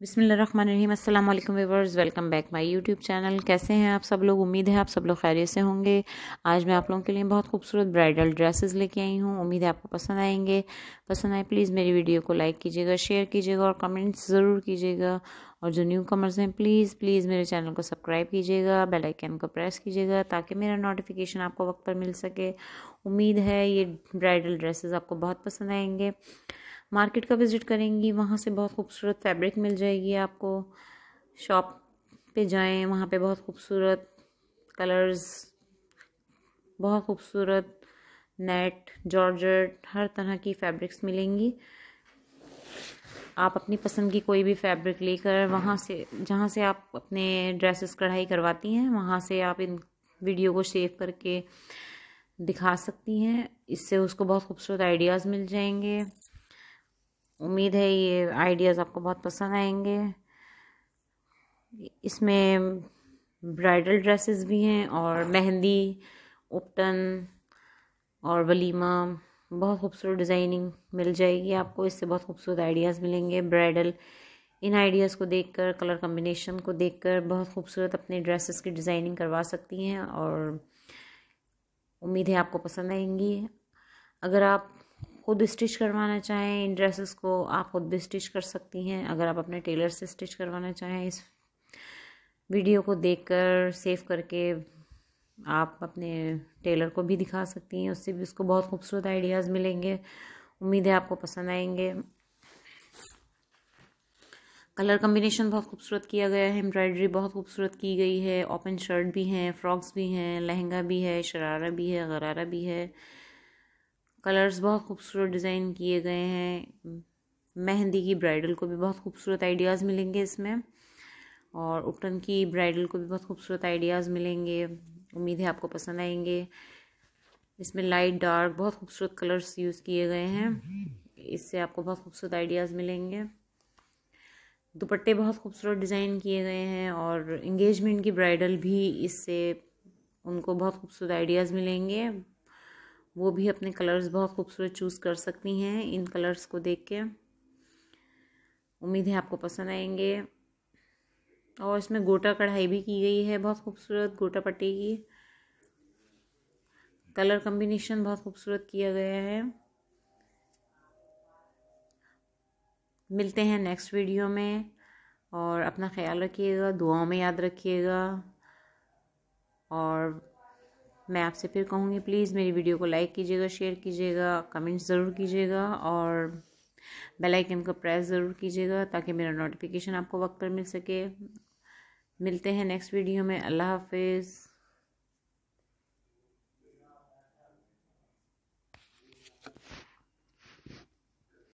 बिसमीम viewers welcome back my YouTube channel कैसे हैं आप सब लोग उम्मीद है आप सब लोग खैरियत से होंगे आज मैं आप लोगों के लिए बहुत खूबसूरत ब्राइडल ड्रेसेस लेके आई हूँ उम्मीद है आपको पसंद आएंगे पसंद आए प्लीज़ मेरी वीडियो को लाइक कीजिएगा शेयर कीजिएगा और कमेंट्स ज़रूर कीजिएगा और जो न्यू कमर्स हैं प्लीज़ प्लीज़ मेरे चैनल को सब्सक्राइब कीजिएगा बेल आइकन को प्रेस कीजिएगा ताकि मेरा नोटिफिकेशन आपको वक्त पर मिल सके उम्मीद है ये ब्राइडल ड्रेसेस आपको बहुत पसंद आएंगे मार्केट का विज़िट करेंगी वहाँ से बहुत खूबसूरत फैब्रिक मिल जाएगी आपको शॉप पे जाएं वहाँ पे बहुत खूबसूरत कलर्स बहुत खूबसूरत नेट जॉर्जर्ट हर तरह की फैब्रिक्स मिलेंगी आप अपनी पसंद की कोई भी फैब्रिक लेकर वहाँ से जहाँ से आप अपने ड्रेसेस कढ़ाई करवाती हैं वहाँ से आप इन वीडियो को सेव करके दिखा सकती हैं इससे उसको बहुत खूबसूरत आइडियाज़ मिल जाएंगे उम्मीद है ये आइडियाज़ आपको बहुत पसंद आएंगे इसमें ब्राइडल ड्रेसेस भी हैं और मेहंदी उपटन और वलीमा बहुत खूबसूरत डिज़ाइनिंग मिल जाएगी आपको इससे बहुत खूबसूरत आइडियाज़ मिलेंगे ब्राइडल इन आइडियाज़ को देखकर कलर कम्बिनेशन को देखकर बहुत खूबसूरत अपने ड्रेसेस की डिज़ाइनिंग करवा सकती हैं और उम्मीद है आपको पसंद आएंगी अगर आप खुद स्टिच करवाना चाहें इन ड्रेसेस को आप खुद भी स्टिच कर सकती हैं अगर आप अपने टेलर से स्टिच करवाना चाहें इस वीडियो को देखकर सेव करके आप अपने टेलर को भी दिखा सकती हैं उससे भी उसको बहुत खूबसूरत आइडियाज़ मिलेंगे उम्मीद है आपको पसंद आएंगे कलर कम्बिनेशन बहुत खूबसूरत किया गया है एम्ब्रॉयडरी बहुत खूबसूरत की गई है ओपन शर्ट भी हैं फ्रॉक्स भी हैं लहंगा भी है शरारा भी है गरारा भी है कलर्स बहुत खूबसूरत डिज़ाइन किए गए हैं मेहंदी की ब्राइडल को भी बहुत खूबसूरत आइडियाज़ मिलेंगे इसमें और उपटन की ब्राइडल को भी बहुत खूबसूरत आइडियाज़ मिलेंगे उम्मीद है आपको पसंद आएंगे इसमें लाइट डार्क बहुत खूबसूरत कलर्स यूज़ किए गए हैं इससे आपको बहुत खूबसूरत आइडियाज़ मिलेंगे दुपट्टे बहुत खूबसूरत डिज़ाइन किए गए हैं और इंगेजमेंट की ब्राइडल भी इससे उनको बहुत खूबसूरत आइडियाज़ मिलेंगे वो भी अपने कलर्स बहुत खूबसूरत चूज़ कर सकती हैं इन कलर्स को देख के उम्मीद है आपको पसंद आएंगे और इसमें गोटा कढ़ाई भी की गई है बहुत खूबसूरत गोटा पट्टी की कलर कम्बिनेशन बहुत खूबसूरत किया गया है मिलते हैं नेक्स्ट वीडियो में और अपना ख्याल रखिएगा दुआओं में याद रखिएगा और मैं आपसे फिर कहूँगी प्लीज़ मेरी वीडियो को लाइक कीजिएगा शेयर कीजिएगा कमेंट्स ज़रूर कीजिएगा और बेल आइकन को प्रेस ज़रूर कीजिएगा ताकि मेरा नोटिफिकेशन आपको वक्त पर मिल सके मिलते हैं नेक्स्ट वीडियो में अल्लाह हाफिज़